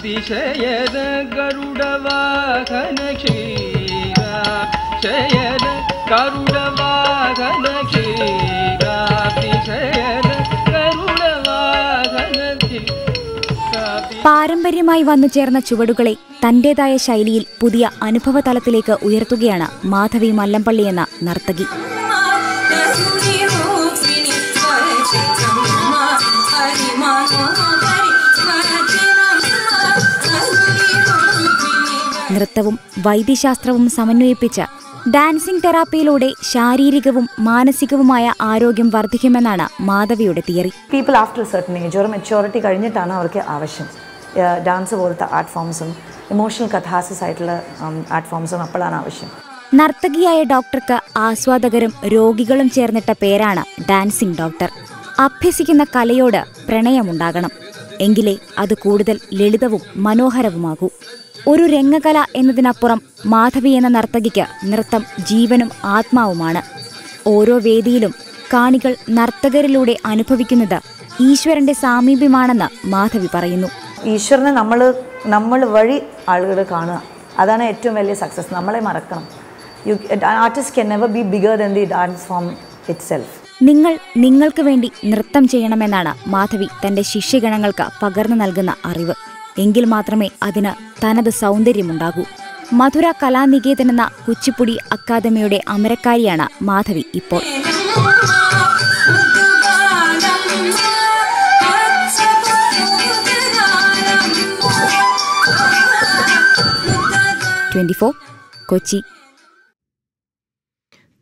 ಕ್ಷಯದ ಗರುಡವಾಹನ ಕ್ಷೀರ ಕ್ಷಯದ ಗರುಡವಾಹನ ಕ್ಷೀರ ಗರುಡವಾಹನ പാരമ്പര്യമായി വന്നു ചേർന്ന ചുവടുകളെ തന്റേതായ ശൈലിയിൽ പുതിയ അനുഭവതലത്തിലേക്ക് ഉയർത്തുകയാണ് മാധവി മല്ലംപള്ളി എന്ന നർത്തകി നൃത്തവും വൈദ്യശാസ്ത്രവും സമന്വയിപ്പിച്ച് ഡാൻസിംഗ് തെറാപ്പിയിലൂടെ ശാരീരികവും മാനസികവുമായ ആരോഗ്യം വർദ്ധിക്കുമെന്നാണ് മാധവിയുടെ theory people after certain age or maturity കഴിഞ്ഞിട്ടാണ് അവർക്ക് ആവശ്യം ഡാൻസ് പോലത്തെ ആർട്ട് ഫോംസും ഇമോഷണൽ കഥാസിസ് ആയിട്ടുള്ള ആർട്ട് ഫോംസും അപ്പോഴാണ് ആവശ്യം നർത്തകിയായ ഡോക്ടർക്ക് ആസ്വാദകരും രോഗികളും ചേർന്നിട്ട പേരാണ് ഡാൻസിംഗ് ഡോക്ടർ അഭ്യസിക്കുന്ന കലയോട് പ്രണയമുണ്ടാകണം എങ്കിലേ അത് കൂടുതൽ ലളിതവും മനോഹരവുമാകൂ ഒരു രംഗകല എന്നതിനപ്പുറം മാധവി എന്ന നർത്തകിക്ക് നൃത്തം ജീവനും ആത്മാവുമാണ് ഓരോ വേദിയിലും കാണികൾ നർത്തകരിലൂടെ അനുഭവിക്കുന്നത് ഈശ്വരന്റെ സാമീപ്യമാണെന്ന് മാധവി പറയുന്നു ഈശ്വരനെ നമ്മൾ നമ്മൾ വഴി ആളുകൾ കാണുക അതാണ് ഏറ്റവും വലിയ സക്സസ് നമ്മളെ മറക്കണം you artist can never be bigger than the dance form itself നിങ്ങൾ നിങ്ങൾക്ക് വേണ്ടി നൃത്തം ചെയ്യണമെന്നാണ് മാധവി തന്റെ ശിഷ്യഗണങ്ങൾക്ക് പകർന്നു നൽകുന്ന അറിവ് എങ്കിൽ മാത്രമേ അതിന് തനത് സൗന്ദര്യമുണ്ടാകൂ മധുര കലാനികേതൻ എന്ന കുച്ചിപ്പുടി അക്കാദമിയുടെ അമരക്കാരിയാണ് മാധവി ഇപ്പോൾ ട്വന്റി ഫോർ കൊച്ചി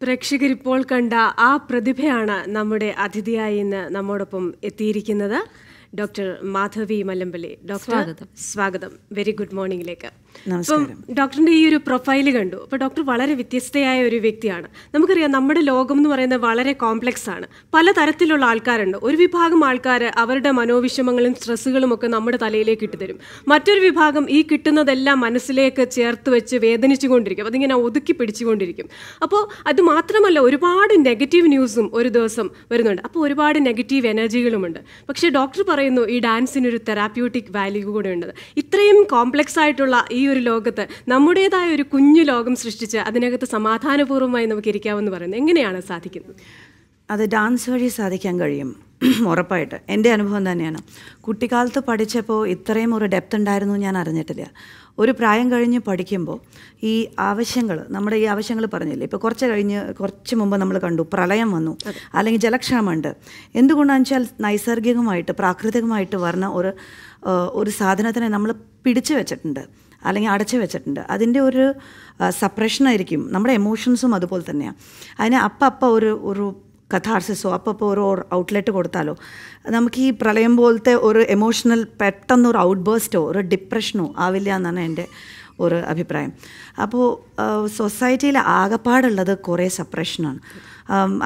പ്രേക്ഷകരിപ്പോൾ കണ്ട ആ പ്രതിഭയാണ് നമ്മുടെ അതിഥിയായി ഇന്ന് നമ്മോടൊപ്പം എത്തിയിരിക്കുന്നത് ഡോക്ടർ മാധവി മലമ്പലി ഡോക്ടർ സ്വാഗതം വെരി ഗുഡ് മോർണിംഗിലേക്ക് ഡോക്ടറിന്റെ ഈ ഒരു പ്രൊഫൈൽ കണ്ടു അപ്പോൾ ഡോക്ടർ വളരെ വ്യത്യസ്തയായ ഒരു വ്യക്തിയാണ് നമുക്കറിയാം നമ്മുടെ ലോകം എന്ന് പറയുന്നത് വളരെ കോംപ്ലക്സ് ആണ് പല തരത്തിലുള്ള ആൾക്കാരുണ്ട് ഒരു വിഭാഗം ആൾക്കാർ അവരുടെ മനോവിഷമങ്ങളും സ്ട്രെസ്സുകളും ഒക്കെ നമ്മുടെ തലയിലേക്ക് ഇട്ടുതരും മറ്റൊരു വിഭാഗം ഈ കിട്ടുന്നതെല്ലാം മനസ്സിലേക്ക് ചേർത്ത് വെച്ച് വേദനിച്ചുകൊണ്ടിരിക്കും അതിങ്ങനെ ഒതുക്കി പിടിച്ചുകൊണ്ടിരിക്കും അപ്പോൾ അത് മാത്രമല്ല ഒരുപാട് നെഗറ്റീവ് ന്യൂസും ഒരു ദിവസം വരുന്നുണ്ട് അപ്പോൾ ഒരുപാട് നെഗറ്റീവ് എനർജികളുമുണ്ട് പക്ഷേ ഡോക്ടർ പറയും പറയുന്നു ഈ ഡാൻസിനൊരു തെറാപ്യൂട്ടിക് വാല്യൂ കൂടെ ഉണ്ടത് ഇത്രയും കോംപ്ലക്സ് ആയിട്ടുള്ള ഈ ഒരു ലോകത്ത് നമ്മുടേതായ ഒരു കുഞ്ഞു ലോകം സൃഷ്ടിച്ച് അതിനകത്ത് സമാധാനപൂർവ്വമായി നമുക്ക് ഇരിക്കാമെന്ന് പറയുന്നത് എങ്ങനെയാണ് സാധിക്കുന്നത് അത് ഡാൻസ് വഴി സാധിക്കാൻ കഴിയും ഉറപ്പായിട്ട് എൻ്റെ അനുഭവം തന്നെയാണ് കുട്ടിക്കാലത്ത് പഠിച്ചപ്പോൾ ഇത്രയും ഒരു ഡെപ്ത് ഉണ്ടായിരുന്നു ഞാൻ അറിഞ്ഞിട്ടില്ല ഒരു പ്രായം കഴിഞ്ഞ് പഠിക്കുമ്പോൾ ഈ ആവശ്യങ്ങൾ നമ്മുടെ ഈ ആവശ്യങ്ങൾ പറഞ്ഞില്ലേ ഇപ്പോൾ കുറച്ച് കഴിഞ്ഞ് കുറച്ച് മുമ്പ് നമ്മൾ കണ്ടു പ്രളയം വന്നു അല്ലെങ്കിൽ ജലക്ഷാമമുണ്ട് എന്തുകൊണ്ടാണെന്ന് വെച്ചാൽ നൈസർഗികമായിട്ട് പ്രാകൃതികമായിട്ട് വരുന്ന ഒരു ഒരു സാധനത്തിനെ നമ്മൾ പിടിച്ചു വെച്ചിട്ടുണ്ട് അല്ലെങ്കിൽ അടച്ചു വെച്ചിട്ടുണ്ട് അതിൻ്റെ ഒരു സപ്രഷനായിരിക്കും നമ്മുടെ എമോഷൻസും അതുപോലെ തന്നെയാണ് അതിനെ അപ്പം അപ്പം ഒരു ഒരു കഥാർസിസോ അപ്പോൾ ഒരു ഔട്ട്ലെറ്റ് കൊടുത്താലോ നമുക്ക് ഈ പ്രളയം പോലത്തെ ഒരു എമോഷണൽ പെട്ടെന്നൊരു ഔട്ട് ബേസ്റ്റോ ഒരു ഡിപ്രഷനോ ആവില്ല എന്നാണ് എൻ്റെ ഒരു അഭിപ്രായം അപ്പോൾ സൊസൈറ്റിയിൽ ആകപ്പാടുള്ളത് കുറേ സപ്രഷനാണ്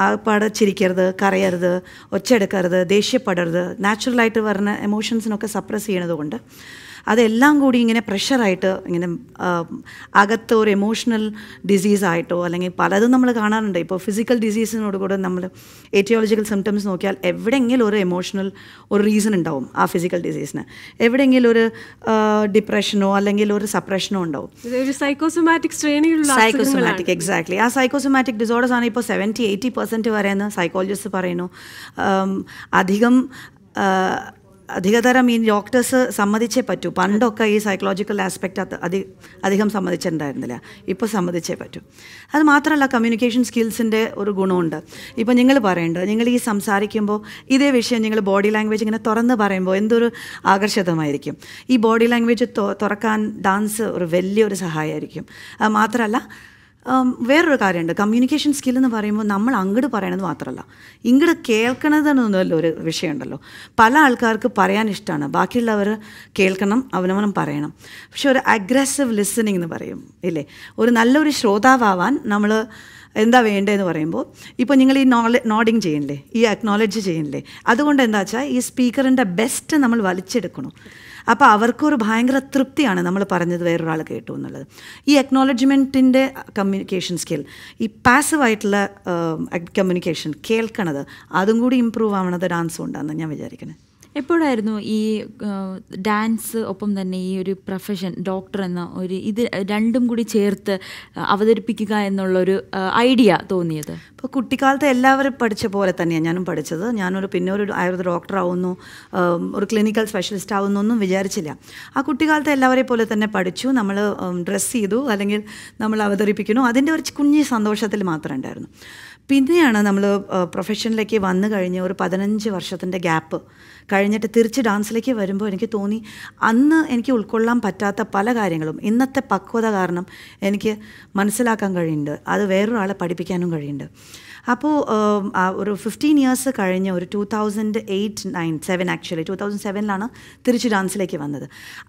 ആകപ്പാട് ചിരിക്കരുത് കരയരുത് ഒച്ചെടുക്കരുത് ദേഷ്യപ്പെടരുത് നാച്ചുറലായിട്ട് വരുന്ന എമോഷൻസിനൊക്കെ സപ്രസ് ചെയ്യണത് കൊണ്ട് അതെല്ലാം കൂടി ഇങ്ങനെ പ്രഷറായിട്ട് ഇങ്ങനെ അകത്ത് ഒരു എമോഷണൽ ഡിസീസായിട്ടോ അല്ലെങ്കിൽ പലതും നമ്മൾ കാണാറുണ്ട് ഇപ്പോൾ ഫിസിക്കൽ ഡിസീസിനോട് കൂടെ നമ്മൾ ഏറ്റിയോളജിക്കൽ സിംറ്റംസ് നോക്കിയാൽ എവിടെയെങ്കിലും ഒരു എമോഷണൽ ഒരു റീസൺ ഉണ്ടാവും ആ ഫിസിക്കൽ ഡിസീസിന് എവിടെയെങ്കിലും ഒരു ഡിപ്രഷനോ അല്ലെങ്കിൽ ഒരു സപ്രഷനോ ഉണ്ടാവും സൈക്കോസൊമാറ്റിക് ശ്രേണിയിലുള്ള സൈക്കോസൊമാറ്റിക് എക്സാക്ട്ലി ആ സൈക്കോസൊമാറ്റിക് ഡിസോർഡേഴ്സ് ആണ് ഇപ്പോൾ സെവൻറ്റി എയ്റ്റി പെർസെൻറ്റ് വരെയെന്ന് സൈക്കോളജിസ്റ്റ് പറയുന്നു അധികം അധികതരം ഈ ഡോക്ടേഴ്സ് സമ്മതിച്ചേ പറ്റൂ പണ്ടൊക്കെ ഈ സൈക്കോളജിക്കൽ ആസ്പെക്റ്റ് അത് അധി അധികം സമ്മതിച്ചിട്ടുണ്ടായിരുന്നില്ല ഇപ്പോൾ സമ്മതിച്ചേ പറ്റൂ അത് മാത്രമല്ല കമ്മ്യൂണിക്കേഷൻ സ്കിൽസിൻ്റെ ഒരു ഗുണമുണ്ട് ഇപ്പോൾ നിങ്ങൾ പറയേണ്ടത് നിങ്ങൾ ഈ സംസാരിക്കുമ്പോൾ ഇതേ വിഷയം നിങ്ങൾ ബോഡി ലാംഗ്വേജ് ഇങ്ങനെ തുറന്ന് പറയുമ്പോൾ എന്തൊരു ആകർഷകമായിരിക്കും ഈ ബോഡി ലാംഗ്വേജ് തുറക്കാൻ ഡാൻസ് ഒരു വലിയൊരു സഹായമായിരിക്കും അത് മാത്രമല്ല വേറൊരു കാര്യമുണ്ട് കമ്മ്യൂണിക്കേഷൻ സ്കിൽ എന്ന് പറയുമ്പോൾ നമ്മൾ അങ്ങോട്ട് പറയണത് മാത്രമല്ല ഇങ്ങോട്ട് കേൾക്കണതെന്നൊന്നുമല്ല ഒരു വിഷയമുണ്ടല്ലോ പല ആൾക്കാർക്ക് പറയാൻ ഇഷ്ടമാണ് ബാക്കിയുള്ളവർ കേൾക്കണം അവനവനം പറയണം പക്ഷെ ഒരു അഗ്രസീവ് ലിസണിങ് എന്ന് പറയും ഇല്ലേ ഒരു നല്ലൊരു ശ്രോതാവാൻ നമ്മൾ എന്താ വേണ്ടതെന്ന് പറയുമ്പോൾ ഇപ്പോൾ നിങ്ങൾ ഈ നോളെ നോഡിങ് ചെയ്യണില്ലേ ഈ അക്നോളജ് ചെയ്യണില്ലേ അതുകൊണ്ട് എന്താ വെച്ചാൽ ഈ സ്പീക്കറിൻ്റെ ബെസ്റ്റ് നമ്മൾ വലിച്ചെടുക്കണം അപ്പോൾ അവർക്കൊരു ഭയങ്കര തൃപ്തിയാണ് നമ്മൾ പറഞ്ഞത് വേറൊരാൾ കേട്ടു എന്നുള്ളത് ഈ എക്നോളജ്മെൻറ്റിൻ്റെ കമ്മ്യൂണിക്കേഷൻ സ്കിൽ ഈ പാസീവായിട്ടുള്ള കമ്മ്യൂണിക്കേഷൻ കേൾക്കണത് അതും കൂടി ഇമ്പ്രൂവ് ആവണത് ഡാൻസ് കൊണ്ടാണെന്ന് ഞാൻ വിചാരിക്കുന്നത് എപ്പോഴായിരുന്നു ഈ ഡാൻസ് ഒപ്പം തന്നെ ഈ ഒരു പ്രൊഫഷൻ ഡോക്ടർ എന്ന ഒരു ഇത് രണ്ടും കൂടി ചേർത്ത് അവതരിപ്പിക്കുക എന്നുള്ളൊരു ഐഡിയ തോന്നിയത് ഇപ്പോൾ കുട്ടിക്കാലത്ത് എല്ലാവരും പഠിച്ച പോലെ തന്നെയാണ് ഞാനും പഠിച്ചത് ഞാനൊരു പിന്നെ ഒരു ആയുർവേദ ഡോക്ടർ ആവുന്നു ഒരു ക്ലിനിക്കൽ സ്പെഷ്യലിസ്റ്റ് ആവുന്നു ഒന്നും വിചാരിച്ചില്ല ആ കുട്ടിക്കാലത്ത് എല്ലാവരെയും പോലെ തന്നെ പഠിച്ചു നമ്മൾ ഡ്രസ്സ് ചെയ്തു അല്ലെങ്കിൽ നമ്മൾ അവതരിപ്പിക്കുന്നു അതിൻ്റെ ഒരു കുഞ്ഞി സന്തോഷത്തിൽ മാത്രമേ ഉണ്ടായിരുന്നു പിന്നെയാണ് നമ്മൾ പ്രൊഫഷനിലേക്ക് വന്നു കഴിഞ്ഞ് ഒരു പതിനഞ്ച് വർഷത്തിൻ്റെ ഗ്യാപ്പ് കഴിഞ്ഞിട്ട് തിരിച്ച് ഡാൻസിലേക്ക് വരുമ്പോൾ എനിക്ക് തോന്നി അന്ന് എനിക്ക് ഉൾക്കൊള്ളാൻ പറ്റാത്ത പല കാര്യങ്ങളും ഇന്നത്തെ പക്വത കാരണം എനിക്ക് മനസ്സിലാക്കാൻ കഴിയുന്നുണ്ട് അത് വേറൊരാളെ പഠിപ്പിക്കാനും കഴിയുന്നുണ്ട് അപ്പോൾ ഒരു ഫിഫ്റ്റീൻ ഇയേഴ്സ് കഴിഞ്ഞ് ഒരു two thousand eight nine seven actually two thousand സെവനിലാണ് തിരിച്ച് ഡാൻസിലേക്ക് വന്നത്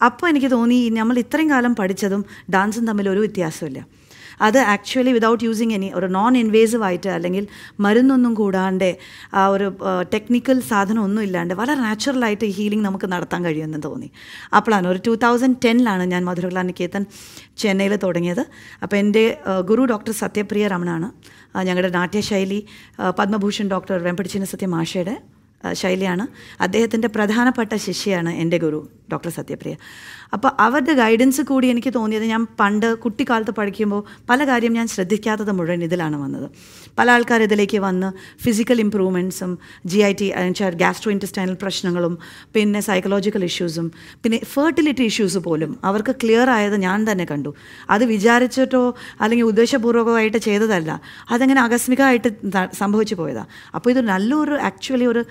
അപ്പോൾ എനിക്ക് തോന്നി നമ്മൾ ഇത്രയും കാലം പഠിച്ചതും ഡാൻസും തമ്മിൽ ഒരു വ്യത്യാസമില്ല അത് ആക്ച്വലി വിതൗട്ട് യൂസിങ് എനി ഒരു നോൺ ഇൻവേസീവ് ആയിട്ട് അല്ലെങ്കിൽ മരുന്നൊന്നും കൂടാണ്ട് ആ ഒരു ടെക്നിക്കൽ സാധനം ഒന്നും ഇല്ലാണ്ട് വളരെ നാച്ചുറലായിട്ട് ഹീലിംഗ് നമുക്ക് നടത്താൻ കഴിയുമെന്ന് തോന്നി അപ്പോഴാണ് ഒരു ടു തൗസൻഡ് ടെന്നിലാണ് ഞാൻ മധുരകലാ ചെന്നൈയിൽ തുടങ്ങിയത് അപ്പോൾ എൻ്റെ ഗുരു ഡോക്ടർ സത്യപ്രിയ രമണാണ് ഞങ്ങളുടെ നാട്യശൈലി പത്മഭൂഷൺ ഡോക്ടർ വെമ്പടിച്ചിന സത്യ ആശയുടെ ശൈലിയാണ് അദ്ദേഹത്തിൻ്റെ പ്രധാനപ്പെട്ട ശിഷ്യയാണ് എൻ്റെ ഗുരു ഡോക്ടർ സത്യപ്രിയ അപ്പോൾ അവരുടെ ഗൈഡൻസ് കൂടി എനിക്ക് തോന്നിയത് ഞാൻ പണ്ട് കുട്ടിക്കാലത്ത് പഠിക്കുമ്പോൾ പല കാര്യം ഞാൻ ശ്രദ്ധിക്കാത്തത് മുഴുവൻ ഇതിലാണ് വന്നത് പല ആൾക്കാർ ഇതിലേക്ക് വന്ന് ഫിസിക്കൽ ഇമ്പ്രൂവ്മെൻറ്റ്സും ജി ഐ ടി വെച്ചാൽ ഗ്യാസ്ട്രോ ഇൻറ്റസ്റ്റൈനൽ പ്രശ്നങ്ങളും പിന്നെ സൈക്കോളജിക്കൽ ഇഷ്യൂസും പിന്നെ ഫെർട്ടിലിറ്റി ഇഷ്യൂസ് പോലും അവർക്ക് ക്ലിയർ ആയത് ഞാൻ തന്നെ കണ്ടു അത് വിചാരിച്ചിട്ടോ അല്ലെങ്കിൽ ഉദ്ദേശപൂർവ്വമായിട്ട് ചെയ്തതല്ല അതങ്ങനെ ആകസ്മികമായിട്ട് സംഭവിച്ചു പോയതാണ് അപ്പോൾ ഇത് നല്ലൊരു ആക്ച്വലി ഒരു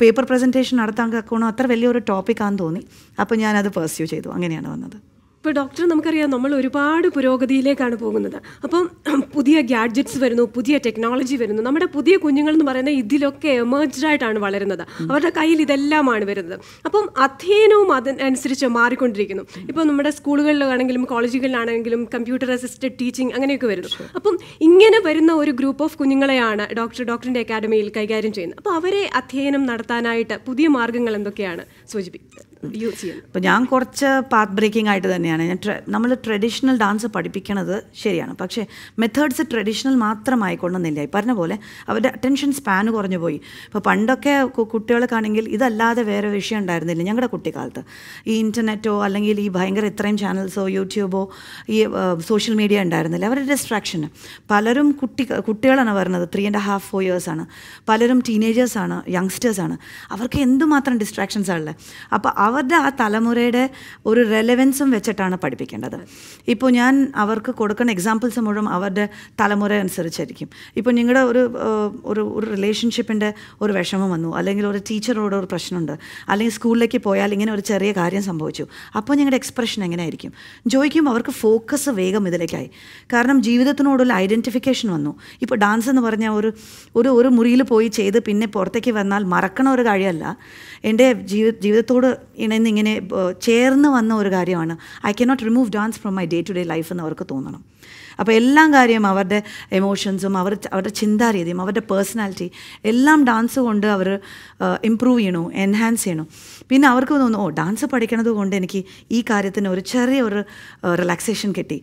പേപ്പർ പ്രസൻറ്റേഷൻ നടത്താൻ അക്കോണം അത്ര വലിയൊരു ടോപ്പിക്കാന്ന് തോന്നി അപ്പോൾ ഞാനത് പെർസ്യൂ ചെയ്തു അങ്ങനെയാണ് വന്നത് ഇപ്പോൾ ഡോക്ടർ നമുക്കറിയാം നമ്മൾ ഒരുപാട് പുരോഗതിയിലേക്കാണ് പോകുന്നത് അപ്പം പുതിയ ഗാഡ്ജറ്റ്സ് വരുന്നു പുതിയ ടെക്നോളജി വരുന്നു നമ്മുടെ പുതിയ കുഞ്ഞുങ്ങൾ എന്ന് പറയുന്നത് ഇതിലൊക്കെ ആയിട്ടാണ് വളരുന്നത് അവരുടെ കയ്യിൽ ഇതെല്ലാമാണ് വരുന്നത് അപ്പം അധ്യയനവും അതിനനുസരിച്ച് മാറിക്കൊണ്ടിരിക്കുന്നു ഇപ്പോൾ നമ്മുടെ സ്കൂളുകളിലാണെങ്കിലും കോളേജുകളിലാണെങ്കിലും കമ്പ്യൂട്ടർ അസിസ്റ്റഡ് ടീച്ചിങ് അങ്ങനെയൊക്കെ വരുന്നു അപ്പം ഇങ്ങനെ വരുന്ന ഒരു ഗ്രൂപ്പ് ഓഫ് കുഞ്ഞുങ്ങളെയാണ് ഡോക്ടർ ഡോക്ടറിൻ്റെ അക്കാഡമിയിൽ കൈകാര്യം ചെയ്യുന്നത് അപ്പോൾ അവരെ അധ്യയനം നടത്താനായിട്ട് പുതിയ മാർഗങ്ങൾ എന്തൊക്കെയാണ് സൂചിപ്പിക്കുന്നത് യൂസ് ചെയ്യുന്നത് അപ്പോൾ ഞാൻ കുറച്ച് പാത്ത് ബ്രേക്കിംഗ് ആയിട്ട് തന്നെയാണ് ഞാൻ നമ്മൾ ട്രഡീഷണൽ ഡാൻസ് പഠിപ്പിക്കണത് ശരിയാണ് പക്ഷേ മെത്തേഡ്സ് ട്രഡീഷണൽ കൊണ്ടുവന്നില്ല ഈ പറഞ്ഞ പോലെ അവരുടെ അറ്റൻഷൻ സ്പാൻ കുറഞ്ഞു പോയി ഇപ്പോൾ പണ്ടൊക്കെ കുട്ടികൾക്കാണെങ്കിൽ ഇതല്ലാതെ വേറെ വിഷയം ഉണ്ടായിരുന്നില്ല ഞങ്ങളുടെ കുട്ടിക്കാലത്ത് ഈ ഇൻ്റർനെറ്റോ അല്ലെങ്കിൽ ഈ ഭയങ്കര ഇത്രയും ചാനൽസോ യൂട്യൂബോ ഈ സോഷ്യൽ മീഡിയ ഉണ്ടായിരുന്നില്ല അവരുടെ ഡിസ്ട്രാക്ഷൻ പലരും കുട്ടി കുട്ടികളാണ് വരുന്നത് ത്രീ ആൻഡ് ഹാഫ് ഫോർ ഇയേഴ്സാണ് പലരും ടീനേജേഴ്സാണ് യങ്സ്റ്റേഴ്സാണ് അവർക്ക് എന്തുമാത്രം ഡിസ്ട്രാക്ഷൻസ് ആണല്ലേ അപ്പോൾ അവരുടെ ആ തലമുറയുടെ ഒരു റെലവൻസും വെച്ചിട്ടാണ് പഠിപ്പിക്കേണ്ടത് ഇപ്പോൾ ഞാൻ അവർക്ക് കൊടുക്കുന്ന എക്സാമ്പിൾസ് മുഴുവൻ അവരുടെ തലമുറ അനുസരിച്ചായിരിക്കും ഇപ്പോൾ നിങ്ങളുടെ ഒരു ഒരു ഒരു റിലേഷൻഷിപ്പിൻ്റെ ഒരു വിഷമം വന്നു അല്ലെങ്കിൽ ഒരു ടീച്ചറോട് ഒരു പ്രശ്നമുണ്ട് അല്ലെങ്കിൽ സ്കൂളിലേക്ക് പോയാൽ ഇങ്ങനെ ഒരു ചെറിയ കാര്യം സംഭവിച്ചു അപ്പോൾ നിങ്ങളുടെ എക്സ്പ്രഷൻ എങ്ങനെയായിരിക്കും ജോയിക്കും അവർക്ക് ഫോക്കസ് വേഗം ഇതിലേക്കായി കാരണം ജീവിതത്തിനോടുള്ള ഐഡൻറ്റിഫിക്കേഷൻ വന്നു ഇപ്പോൾ ഡാൻസ് എന്ന് പറഞ്ഞാൽ ഒരു ഒരു ഒരു മുറിയിൽ പോയി ചെയ്ത് പിന്നെ പുറത്തേക്ക് വന്നാൽ മറക്കണ ഒരു കാര്യമല്ല എൻ്റെ ജീവിത ജീവിതത്തോട് ഇണന്നിങ്ങനെ ചേർന്ന് വന്ന ഒരു കാര്യമാണ് I can not remove dance from my day to day life എന്ന് അവർക്ക് തോന്നണം അപ്പോൾ എല്ലാം കാര്യം അവരുടെ എമോഷൻസും അവർ അവരുടെ ചിന്താരീതിയും അവരുടെ പേഴ്സണാലിറ്റി എല്ലാം ഡാൻസ് കൊണ്ട് അവർ ഇമ്പ്രൂവ് ചെയ്യണു എൻഹാൻസ് ചെയ്യണു പിന്നെ അവർക്ക് തോന്നുന്നു ഓ ഡാൻസ് പഠിക്കണത് കൊണ്ട് എനിക്ക് ഈ കാര്യത്തിന് ഒരു ചെറിയ ഒരു റിലാക്സേഷൻ കിട്ടി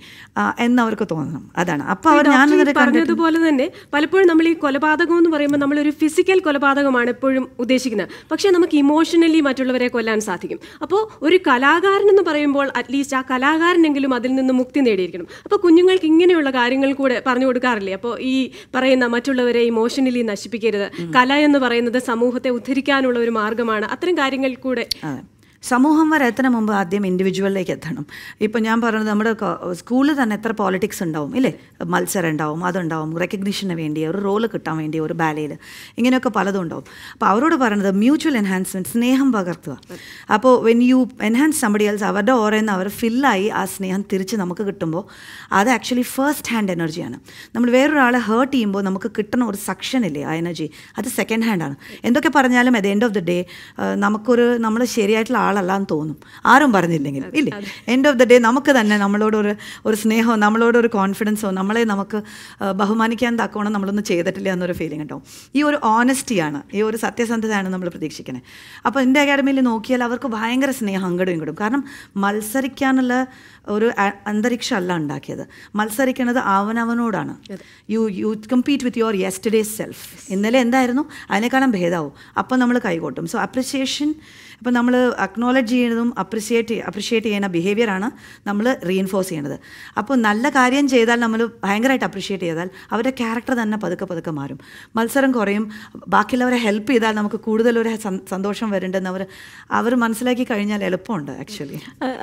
എന്ന് അവർക്ക് തോന്നണം അതാണ് അപ്പോൾ അവർ ഞാൻ പറഞ്ഞതുപോലെ തന്നെ പലപ്പോഴും നമ്മൾ ഈ കൊലപാതകം എന്ന് പറയുമ്പോൾ നമ്മളൊരു ഫിസിക്കൽ കൊലപാതകമാണ് എപ്പോഴും ഉദ്ദേശിക്കുന്നത് പക്ഷേ നമുക്ക് ഇമോഷണലി മറ്റുള്ളവരെ കൊല്ലാൻ സാധിക്കും അപ്പോൾ ഒരു കലാകാരൻ എന്ന് പറയുമ്പോൾ അറ്റ്ലീസ്റ്റ് ആ കലാകാരനെങ്കിലും അതിൽ നിന്ന് മുക്തി നേടിയിരിക്കണം അപ്പോൾ കുഞ്ഞുങ്ങൾക്ക് ഇങ്ങനെ ഇങ്ങനെയുള്ള കാര്യങ്ങൾ കൂടെ പറഞ്ഞു കൊടുക്കാറില്ലേ അപ്പോൾ ഈ പറയുന്ന മറ്റുള്ളവരെ ഇമോഷണലി നശിപ്പിക്കരുത് കല എന്ന് പറയുന്നത് സമൂഹത്തെ ഉദ്ധരിക്കാനുള്ള ഒരു മാർഗമാണ് അത്തരം കാര്യങ്ങൾ കൂടെ സമൂഹം വരെ എത്തണ മുമ്പ് ആദ്യം ഇൻഡിവിജ്വലിലേക്ക് എത്തണം ഇപ്പം ഞാൻ പറഞ്ഞത് നമ്മുടെ സ്കൂളിൽ തന്നെ എത്ര പോളിറ്റിക്സ് ഉണ്ടാവും ഇല്ലേ മത്സരം ഉണ്ടാവും അതുണ്ടാവും റെക്കഗ്നീഷന് വേണ്ടി ഒരു റോള് കിട്ടാൻ വേണ്ടി ഒരു ബാലയിൽ ഇങ്ങനെയൊക്കെ പലതും ഉണ്ടാവും അപ്പോൾ അവരോട് പറയുന്നത് മ്യൂച്വൽ എൻഹാൻസ്മെൻറ്റ് സ്നേഹം പകർത്തുക അപ്പോൾ when you enhance somebody else അവരുടെ ഓരോ അവർ ഫില്ലായി ആ സ്നേഹം തിരിച്ച് നമുക്ക് കിട്ടുമ്പോൾ അത് ആക്ച്വലി ഫസ്റ്റ് ഹാൻഡ് എനർജിയാണ് നമ്മൾ വേറൊരാളെ ഹേർട്ട് ചെയ്യുമ്പോൾ നമുക്ക് കിട്ടുന്ന ഒരു സക്ഷൻ ഇല്ലേ ആ എനർജി അത് സെക്കൻഡ് ഹാൻഡാണ് എന്തൊക്കെ പറഞ്ഞാലും at end of the day നമുക്കൊരു നമ്മൾ ശരിയായിട്ടുള്ള ആൾ എന്ന് തോന്നും ആരും പറഞ്ഞില്ലെങ്കിൽ ഇല്ലേ എൻഡ് ഓഫ് ദ ഡേ നമുക്ക് തന്നെ നമ്മളോടൊരു ഒരു സ്നേഹമോ നമ്മളോടൊരു കോൺഫിഡൻസോ നമ്മളെ നമുക്ക് ബഹുമാനിക്കാൻ തക്കവണ്ണം നമ്മളൊന്നും ചെയ്തിട്ടില്ല എന്നൊരു ഫീലിംഗ് ഉണ്ടാവും ഈ ഒരു ഓണസ്റ്റിയാണ് ഈ ഒരു സത്യസന്ധതയാണ് നമ്മൾ പ്രതീക്ഷിക്കുന്നത് അപ്പോൾ എൻ്റെ അക്കാഡമിയിൽ നോക്കിയാൽ അവർക്ക് ഭയങ്കര സ്നേഹം അങ്ങടും ഇങ്ങടും കാരണം മത്സരിക്കാനുള്ള ഒരു അന്തരീക്ഷമല്ല ഉണ്ടാക്കിയത് മത്സരിക്കുന്നത് അവനവനോടാണ് you you compete with your yesterday self ഇന്നലെ എന്തായിരുന്നു അതിനേക്കാളും ഭേദമാവും അപ്പം നമ്മൾ കൈകോട്ടും സോ അപ്രിസിയേഷൻ അപ്പോൾ നമ്മൾ അക്നോളജ് ചെയ്യുന്നതും അപ്രിഷിയേറ്റ് അപ്രിഷിയേറ്റ് ചെയ്യുന്ന ബിഹേവിയറാണ് നമ്മൾ റീഇൻഫോഴ്സ് ചെയ്യുന്നത് അപ്പോൾ നല്ല കാര്യം ചെയ്താൽ നമ്മൾ ഭയങ്കരമായിട്ട് അപ്രിഷിയേറ്റ് ചെയ്താൽ അവരുടെ ക്യാരക്ടർ തന്നെ പതുക്കെ പതുക്കെ മാറും മത്സരം കുറയും ബാക്കിയുള്ളവരെ ഹെൽപ്പ് ചെയ്താൽ നമുക്ക് കൂടുതലൊരു സന്തോഷം വരുന്നുണ്ടെന്ന് അവർ അവർ മനസ്സിലാക്കി കഴിഞ്ഞാൽ എളുപ്പമുണ്ട് ആക്ച്വലി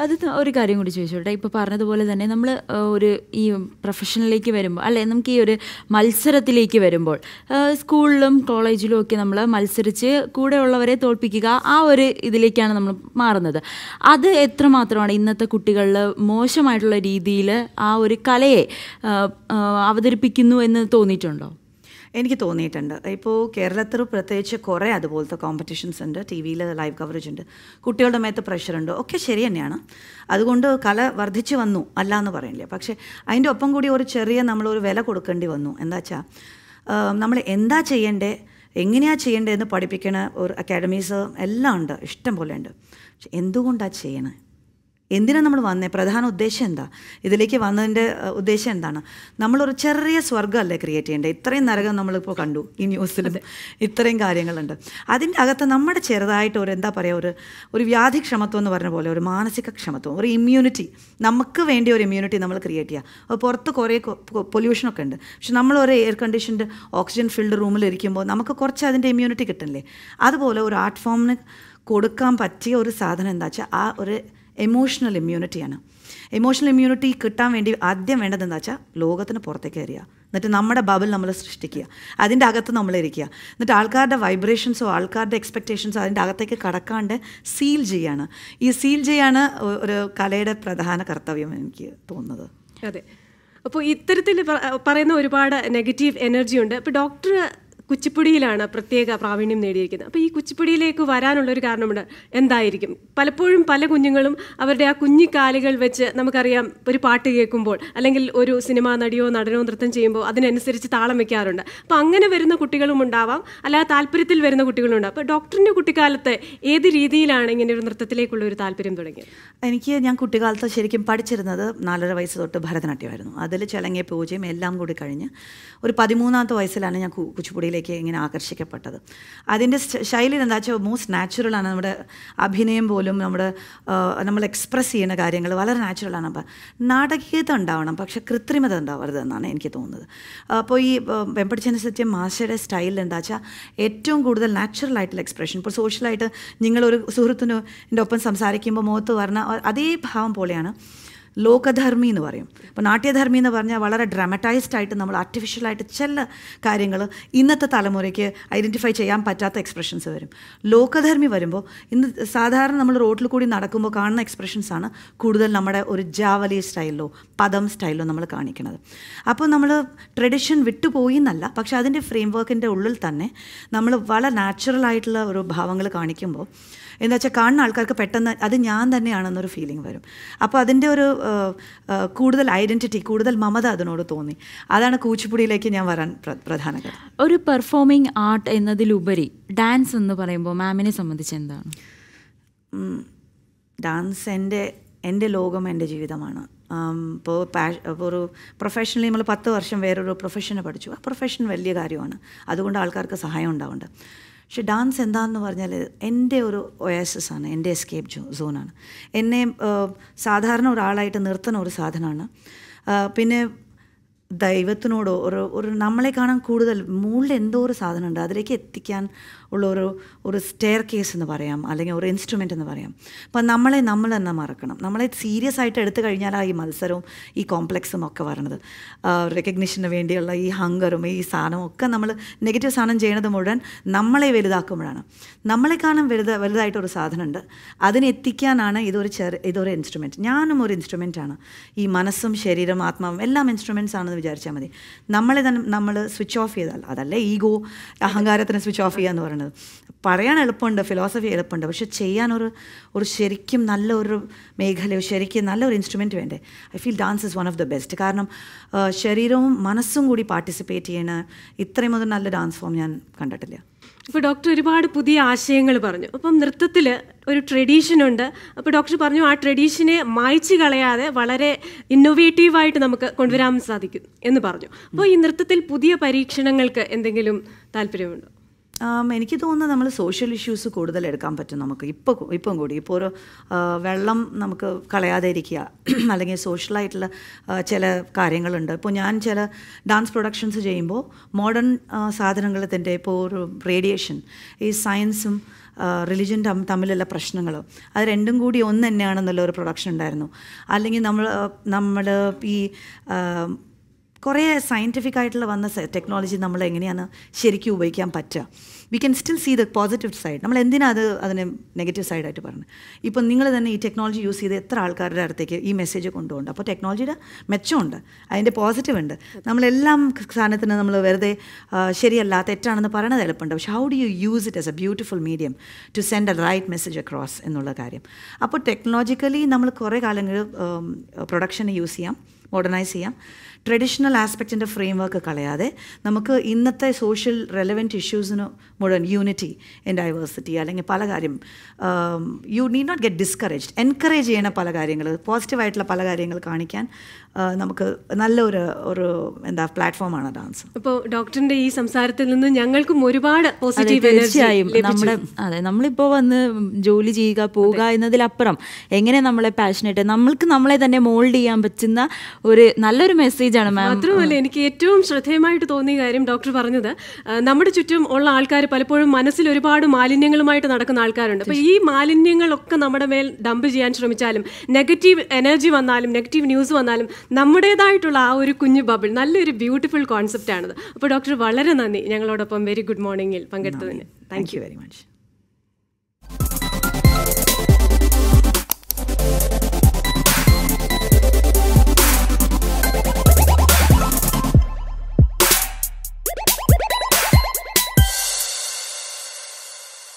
അത് ഒരു കാര്യം കൂടി ചോദിച്ചോട്ടെ ഇപ്പോൾ പറഞ്ഞതുപോലെ തന്നെ നമ്മൾ ഒരു ഈ പ്രൊഫഷനിലേക്ക് വരുമ്പോൾ അല്ലെ നമുക്ക് ഈ ഒരു മത്സരത്തിലേക്ക് വരുമ്പോൾ സ്കൂളിലും കോളേജിലും ഒക്കെ നമ്മൾ മത്സരിച്ച് കൂടെയുള്ളവരെ തോൽപ്പിക്കുക ആ ഒരു ഇതിലേക്കാണ് നമ്മൾ മാറുന്നത് അത് എത്രമാത്രമാണ് ഇന്നത്തെ കുട്ടികളിൽ മോശമായിട്ടുള്ള രീതിയിൽ ആ ഒരു കലയെ അവതരിപ്പിക്കുന്നു എന്ന് തോന്നിയിട്ടുണ്ടോ എനിക്ക് തോന്നിയിട്ടുണ്ട് ഇപ്പോൾ കേരളത്തിൽ പ്രത്യേകിച്ച് കുറേ അതുപോലത്തെ കോമ്പറ്റീഷൻസ് ഉണ്ട് ടി വിയിൽ ലൈവ് കവറേജ് ഉണ്ട് കുട്ടികളുടെ മേത്ത് പ്രഷറുണ്ട് ഒക്കെ ശരി തന്നെയാണ് അതുകൊണ്ട് കല വർദ്ധിച്ചു വന്നു അല്ല എന്ന് പറയുന്നില്ല പക്ഷേ അതിൻ്റെ ഒപ്പം കൂടി ഒരു ചെറിയ നമ്മളൊരു വില കൊടുക്കേണ്ടി വന്നു എന്താ വെച്ചാൽ നമ്മൾ എന്താ ചെയ്യേണ്ടത് എങ്ങനെയാണ് ചെയ്യേണ്ടതെന്ന് പഠിപ്പിക്കണ ഒരു അക്കാഡമീസ് എല്ലാം ഉണ്ട് ഇഷ്ടം പോലെ ഉണ്ട് പക്ഷെ എന്തുകൊണ്ടാണ് ചെയ്യണേ എന്തിനാണ് നമ്മൾ വന്നത് പ്രധാന ഉദ്ദേശം എന്താ ഇതിലേക്ക് വന്നതിൻ്റെ ഉദ്ദേശം എന്താണ് നമ്മളൊരു ചെറിയ സ്വർഗ്ഗമല്ലേ ക്രിയേറ്റ് ചെയ്യേണ്ടത് ഇത്രയും നരകം നമ്മളിപ്പോൾ കണ്ടു ഈ ന്യൂസിലും ഇത്രയും കാര്യങ്ങളുണ്ട് അതിൻ്റെ അകത്ത് നമ്മുടെ ചെറുതായിട്ട് ഒരു എന്താ പറയുക ഒരു ഒരു വ്യാധി ക്ഷമത്വം എന്ന് പറഞ്ഞ പോലെ ഒരു മാനസിക ക്ഷമത്വം ഒരു ഇമ്മ്യൂണിറ്റി നമുക്ക് വേണ്ടി ഒരു ഇമ്മ്യൂണിറ്റി നമ്മൾ ക്രിയേറ്റ് ചെയ്യുക അപ്പോൾ പുറത്ത് കുറേ പൊല്യൂഷനൊക്കെ ഉണ്ട് പക്ഷെ നമ്മൾ ഒരു എയർ കണ്ടീഷൻഡ് ഓക്സിജൻ ഫിൽഡ് റൂമിൽ ഇരിക്കുമ്പോൾ നമുക്ക് കുറച്ച് അതിൻ്റെ ഇമ്മ്യൂണിറ്റി കിട്ടില്ലേ അതുപോലെ ഒരു ആർട്ട് ഫോമിന് കൊടുക്കാൻ പറ്റിയ ഒരു സാധനം എന്താ വെച്ചാൽ ആ ഒരു എമോഷണൽ ഇമ്മ്യൂണിറ്റിയാണ് എമോഷണൽ ഇമ്മ്യൂണിറ്റി കിട്ടാൻ വേണ്ടി ആദ്യം വേണ്ടത് എന്താ വെച്ചാൽ ലോകത്തിന് പുറത്തേക്ക് എറിയുക എന്നിട്ട് നമ്മുടെ ബബിൾ നമ്മൾ സൃഷ്ടിക്കുക അതിൻ്റെ അകത്ത് നമ്മൾ ഇരിക്കുക എന്നിട്ട് ആൾക്കാരുടെ വൈബ്രേഷൻസോ ആൾക്കാരുടെ എക്സ്പെക്റ്റേഷൻസോ അതിൻ്റെ അകത്തേക്ക് കടക്കാണ്ട് സീൽ ചെയ്യാണ് ഈ സീൽ ചെയ്യാണ് ഒരു കലയുടെ പ്രധാന കർത്തവ്യം എനിക്ക് തോന്നുന്നത് അതെ അപ്പോൾ ഇത്തരത്തിൽ പറയുന്ന ഒരുപാട് നെഗറ്റീവ് എനർജി ഉണ്ട് അപ്പോൾ ഡോക്ടർ കുച്ചിപ്പുടിയിലാണ് പ്രത്യേക പ്രാവീണ്യം നേടിയിരിക്കുന്നത് അപ്പോൾ ഈ കുച്ചിപ്പുടിയിലേക്ക് ഒരു കാരണമുണ്ട് എന്തായിരിക്കും പലപ്പോഴും പല കുഞ്ഞുങ്ങളും അവരുടെ ആ കുഞ്ഞിക്കാലുകൾ വെച്ച് നമുക്കറിയാം ഒരു പാട്ട് കേൾക്കുമ്പോൾ അല്ലെങ്കിൽ ഒരു സിനിമാ നടിയോ നടനോ നൃത്തം ചെയ്യുമ്പോൾ അതിനനുസരിച്ച് താളം വെക്കാറുണ്ട് അപ്പോൾ അങ്ങനെ വരുന്ന കുട്ടികളും ഉണ്ടാവാം അല്ലാതെ താല്പര്യത്തിൽ വരുന്ന കുട്ടികളും ഉണ്ടാവും അപ്പോൾ ഡോക്ടറിൻ്റെ കുട്ടിക്കാലത്ത് ഏത് രീതിയിലാണ് ഇങ്ങനെ ഒരു നൃത്തത്തിലേക്കുള്ള ഒരു താല്പര്യം തുടങ്ങിയത് എനിക്ക് ഞാൻ കുട്ടിക്കാലത്ത് ശരിക്കും പഠിച്ചിരുന്നത് നാലര വയസ്സ് തൊട്ട് ഭരതനാട്യമായിരുന്നു അതിൽ ചിലങ്ങിയ പൂജയും എല്ലാം കൂടി കഴിഞ്ഞ് ഒരു പതിമൂന്നാമത്തെ വയസ്സിലാണ് ഞാൻ കുച്ചിപ്പുടിയിലേക്ക് ഇതിലേക്ക് ഇങ്ങനെ ആകർഷിക്കപ്പെട്ടത് അതിൻ്റെ ശൈലി എന്താ വെച്ചാൽ മോസ്റ്റ് നാച്ചുറലാണ് നമ്മുടെ അഭിനയം പോലും നമ്മുടെ നമ്മൾ എക്സ്പ്രസ് ചെയ്യുന്ന കാര്യങ്ങൾ വളരെ നാച്ചുറലാണ് അപ്പം നാടകീയത ഉണ്ടാവണം പക്ഷെ കൃത്രിമത ഉണ്ടാവരുത് എന്നാണ് എനിക്ക് തോന്നുന്നത് അപ്പോൾ ഈ വെമ്പടിച്ചന സത്യം മാഷയുടെ സ്റ്റൈലിൽ എന്താ വെച്ചാൽ ഏറ്റവും കൂടുതൽ നാച്ചുറൽ ആയിട്ടുള്ള എക്സ്പ്രഷൻ ഇപ്പോൾ സോഷ്യലായിട്ട് നിങ്ങളൊരു സുഹൃത്തിനോ എൻ്റെ ഒപ്പം സംസാരിക്കുമ്പോൾ മുഖത്ത് പറഞ്ഞ അതേ ഭാവം പോലെയാണ് ലോകധർമ്മി എന്ന് പറയും അപ്പോൾ നാട്യധർമ്മി എന്ന് പറഞ്ഞാൽ വളരെ ഡ്രാമറ്റൈസ്ഡ് ആയിട്ട് നമ്മൾ ആർട്ടിഫിഷ്യലായിട്ട് ചില കാര്യങ്ങൾ ഇന്നത്തെ തലമുറയ്ക്ക് ഐഡൻറ്റിഫൈ ചെയ്യാൻ പറ്റാത്ത എക്സ്പ്രഷൻസ് വരും ലോകധർമ്മി വരുമ്പോൾ ഇന്ന് സാധാരണ നമ്മൾ റോഡിൽ കൂടി നടക്കുമ്പോൾ കാണുന്ന എക്സ്പ്രഷൻസാണ് കൂടുതൽ നമ്മുടെ ഒരു ജാവലി സ്റ്റൈലിലോ പദം സ്റ്റൈലിലോ നമ്മൾ കാണിക്കുന്നത് അപ്പോൾ നമ്മൾ ട്രഡീഷൻ വിട്ടുപോയി എന്നല്ല പക്ഷേ അതിൻ്റെ ഫ്രെയിം വർക്കിൻ്റെ ഉള്ളിൽ തന്നെ നമ്മൾ വളരെ നാച്ചുറൽ ആയിട്ടുള്ള ഒരു ഭാവങ്ങൾ കാണിക്കുമ്പോൾ എന്താ വെച്ചാൽ കാണുന്ന ആൾക്കാർക്ക് പെട്ടെന്ന് അത് ഞാൻ തന്നെയാണെന്നൊരു ഫീലിംഗ് വരും അപ്പോൾ അതിൻ്റെ ഒരു കൂടുതൽ ഐഡൻറ്റിറ്റി കൂടുതൽ മമത അതിനോട് തോന്നി അതാണ് കൂച്ചിപ്പുടിയിലേക്ക് ഞാൻ വരാൻ പ്രധാന ഒരു പെർഫോമിംഗ് ആർട്ട് എന്നതിലുപരി ഡാൻസ് എന്ന് പറയുമ്പോൾ മാമിനെ സംബന്ധിച്ച് എന്താണ് ഡാൻസ് എൻ്റെ എൻ്റെ ലോകം എൻ്റെ ജീവിതമാണ് ഇപ്പോൾ പാഷ ഒരു പ്രൊഫഷണലി നമ്മൾ പത്ത് വർഷം വേറൊരു പ്രൊഫഷനെ പഠിച്ചു ആ പ്രൊഫഷൻ വലിയ കാര്യമാണ് അതുകൊണ്ട് ആൾക്കാർക്ക് സഹായം ഉണ്ടാവുന്നുണ്ട് പക്ഷെ ഡാൻസ് എന്താണെന്ന് പറഞ്ഞാൽ എൻ്റെ ഒരു ഒയാസസ് ആണ് എൻ്റെ എസ്കേപ്പ് സോണാണ് എന്നെ സാധാരണ ഒരാളായിട്ട് നിർത്തുന്ന ഒരു സാധനമാണ് പിന്നെ ദൈവത്തിനോടോ ഒരു ഒരു നമ്മളെ കാണാൻ കൂടുതൽ മുകളിൽ എന്തോ ഒരു സാധനമുണ്ട് അതിലേക്ക് എത്തിക്കാൻ ഉള്ള ഒരു ഒരു സ്റ്റെയർ കേസ് എന്ന് പറയാം അല്ലെങ്കിൽ ഒരു ഇൻസ്ട്രുമെൻ്റ് എന്ന് പറയാം അപ്പം നമ്മളെ നമ്മൾ തന്നെ മറക്കണം നമ്മളെ സീരിയസ് ആയിട്ട് എടുത്തു കഴിഞ്ഞാലാണ് ഈ മത്സരവും ഈ കോംപ്ലക്സും ഒക്കെ വരണത് റെക്കഗ്നിഷന് വേണ്ടിയുള്ള ഈ ഹങ്കറും ഈ സാധനവും ഒക്കെ നമ്മൾ നെഗറ്റീവ് സാധനം ചെയ്യണത് മുഴുവൻ നമ്മളെ വലുതാക്കുമ്പോഴാണ് നമ്മളെക്കാളും വലുത് വലുതായിട്ടൊരു സാധനമുണ്ട് അതിനെത്തിക്കാനാണ് ഇതൊരു ചെറു ഇതൊരു ഇൻസ്ട്രുമെൻറ്റ് ഞാനും ഒരു ഇൻസ്ട്രുമെൻറ്റാണ് ഈ മനസ്സും ശരീരം ആത്മാവും എല്ലാം ഇൻസ്ട്രുമെൻറ്റ്സ് ആണെന്ന് വിചാരിച്ചാൽ മതി നമ്മളെ തന്നെ നമ്മൾ സ്വിച്ച് ഓഫ് ചെയ്താൽ അതല്ല ഈഗോ അഹങ്കാരത്തിന് സ്വിച്ച് ഓഫ് ചെയ്യുക എന്ന് പറയുന്നത് പറയുന്നത് പറയാൻ എളുപ്പമുണ്ട് ഫിലോസഫി എളുപ്പമുണ്ട് പക്ഷെ ചെയ്യാനൊരു ഒരു ശരിക്കും നല്ല ഒരു മേഖലയോ ശരിക്കും നല്ല ഒരു ഇൻസ്ട്രുമെൻറ്റ് വേണ്ടേ I feel dance is one of the best കാരണം ശരീരവും മനസ്സും കൂടി പാർട്ടിസിപ്പേറ്റ് ചെയ്യണ ഇത്രയും ഒരു നല്ല ഡാൻസ് ഫോം ഞാൻ കണ്ടിട്ടില്ല ഇപ്പോൾ ഡോക്ടർ ഒരുപാട് പുതിയ ആശയങ്ങൾ പറഞ്ഞു അപ്പം നൃത്തത്തിൽ ഒരു ട്രഡീഷനുണ്ട് അപ്പോൾ ഡോക്ടർ പറഞ്ഞു ആ ട്രഡീഷനെ മായ്ച്ചു കളയാതെ വളരെ ഇന്നൊവേറ്റീവായിട്ട് നമുക്ക് കൊണ്ടുവരാൻ സാധിക്കും എന്ന് പറഞ്ഞു അപ്പോൾ ഈ നൃത്തത്തിൽ പുതിയ പരീക്ഷണങ്ങൾക്ക് എന്തെങ്കിലും താല്പര്യമുണ്ടോ എനിക്ക് തോന്നുന്നത് നമ്മൾ സോഷ്യൽ ഇഷ്യൂസ് കൂടുതൽ എടുക്കാൻ പറ്റും നമുക്ക് ഇപ്പോൾ ഇപ്പം കൂടി ഇപ്പോൾ ഒരു വെള്ളം നമുക്ക് കളയാതെ ഇരിക്കുക അല്ലെങ്കിൽ സോഷ്യലായിട്ടുള്ള ചില കാര്യങ്ങളുണ്ട് ഇപ്പോൾ ഞാൻ ചില ഡാൻസ് പ്രൊഡക്ഷൻസ് ചെയ്യുമ്പോൾ മോഡേൺ സാധനങ്ങൾ തന്നെ ഇപ്പോൾ ഒരു റേഡിയേഷൻ ഈ സയൻസും റിലിജൻ തമ്മിലുള്ള പ്രശ്നങ്ങൾ അത് രണ്ടും കൂടി ഒന്ന് തന്നെയാണെന്നുള്ള ഒരു പ്രൊഡക്ഷൻ ഉണ്ടായിരുന്നു അല്ലെങ്കിൽ നമ്മൾ നമ്മൾ ഈ കുറേ സയൻറ്റിഫിക് ആയിട്ടുള്ള വന്ന ടെക്നോളജി നമ്മൾ എങ്ങനെയാണ് ശരിക്കും ഉപയോഗിക്കാൻ പറ്റുക we can still see the positive side നമ്മൾ എന്തിനാണ് അത് അതിനെ നെഗറ്റീവ് സൈഡായിട്ട് പറഞ്ഞത് ഇപ്പം നിങ്ങൾ തന്നെ ഈ ടെക്നോളജി യൂസ് ചെയ്ത് എത്ര ആൾക്കാരുടെ അടുത്തേക്ക് ഈ മെസ്സേജ് കൊണ്ടുപോകുന്നുണ്ട് അപ്പോൾ ടെക്നോളജിയുടെ മെച്ചമുണ്ട് അതിൻ്റെ പോസിറ്റീവ് ഉണ്ട് നമ്മളെല്ലാം സാധനത്തിന് നമ്മൾ വെറുതെ ശരിയല്ല തെറ്റാണെന്ന് പറയണത് എളുപ്പമുണ്ട് പക്ഷെ how do you use it as a beautiful medium to send a right message across എന്നുള്ള കാര്യം അപ്പോൾ ടെക്നോളജിക്കലി നമ്മൾ കുറേ കാലങ്ങൾ പ്രൊഡക്ഷനെ യൂസ് ചെയ്യാം മോഡേണൈസ് ചെയ്യാം ട്രഡീഷണൽ ആസ്പെക്റ്റിൻ്റെ ഫ്രെയിം വർക്ക് കളയാതെ നമുക്ക് ഇന്നത്തെ സോഷ്യൽ റെലവെൻറ്റ് ഇഷ്യൂസിന് മുഴുവൻ യൂണിറ്റി ആൻഡ് ഡൈവേഴ്സിറ്റി അല്ലെങ്കിൽ പല കാര്യം you need not get discourage encourage ചെയ്യണ പല കാര്യങ്ങൾ പോസിറ്റീവായിട്ടുള്ള പല കാര്യങ്ങൾ കാണിക്കാൻ uh, നമുക്ക് നല്ലൊരു ഒരു എന്താ പ്ലാറ്റ്ഫോമാണ് ഡാൻസ് ഇപ്പോൾ ഡോക്ടറിൻ്റെ ഈ സംസാരത്തിൽ നിന്ന് ഞങ്ങൾക്കും ഒരുപാട് പോസിറ്റീവ് തീർച്ചയായും നമ്മുടെ അതെ നമ്മളിപ്പോൾ വന്ന് ജോലി ചെയ്യുക പോവുക എന്നതിലപ്പുറം എങ്ങനെ നമ്മളെ പാഷനേറ്റ് നമ്മൾക്ക് നമ്മളെ തന്നെ മോൾഡ് ചെയ്യാൻ പറ്റുന്ന ഒരു നല്ലൊരു മെസ്സേജ് ആണ് മാം മാത്രമല്ല എനിക്ക് ഏറ്റവും ശ്രദ്ധേയമായിട്ട് തോന്നിയ കാര്യം ഡോക്ടർ പറഞ്ഞത് നമ്മുടെ ചുറ്റും ഉള്ള ആൾക്കാർ പലപ്പോഴും മനസ്സിൽ ഒരുപാട് മാലിന്യങ്ങളുമായിട്ട് നടക്കുന്ന ആൾക്കാരുണ്ട് അപ്പോൾ ഈ മാലിന്യങ്ങളൊക്കെ നമ്മുടെ മേൽ ഡംപ് ചെയ്യാൻ ശ്രമിച്ചാലും നെഗറ്റീവ് എനർജി വന്നാലും നെഗറ്റീവ് ന്യൂസ് വന്നാലും നമ്മുടേതായിട്ടുള്ള ആ ഒരു കുഞ്ഞു ബബിൾ നല്ലൊരു ബ്യൂട്ടിഫുൾ കോൺസെപ്റ്റ് ആണത് അപ്പോൾ ഡോക്ടർ വളരെ നന്ദി ഞങ്ങളോടൊപ്പം വെരി ഗുഡ് മോർണിംഗിൽ പങ്കെടുത്തതിന് താങ്ക് യു വെരി മച്ച്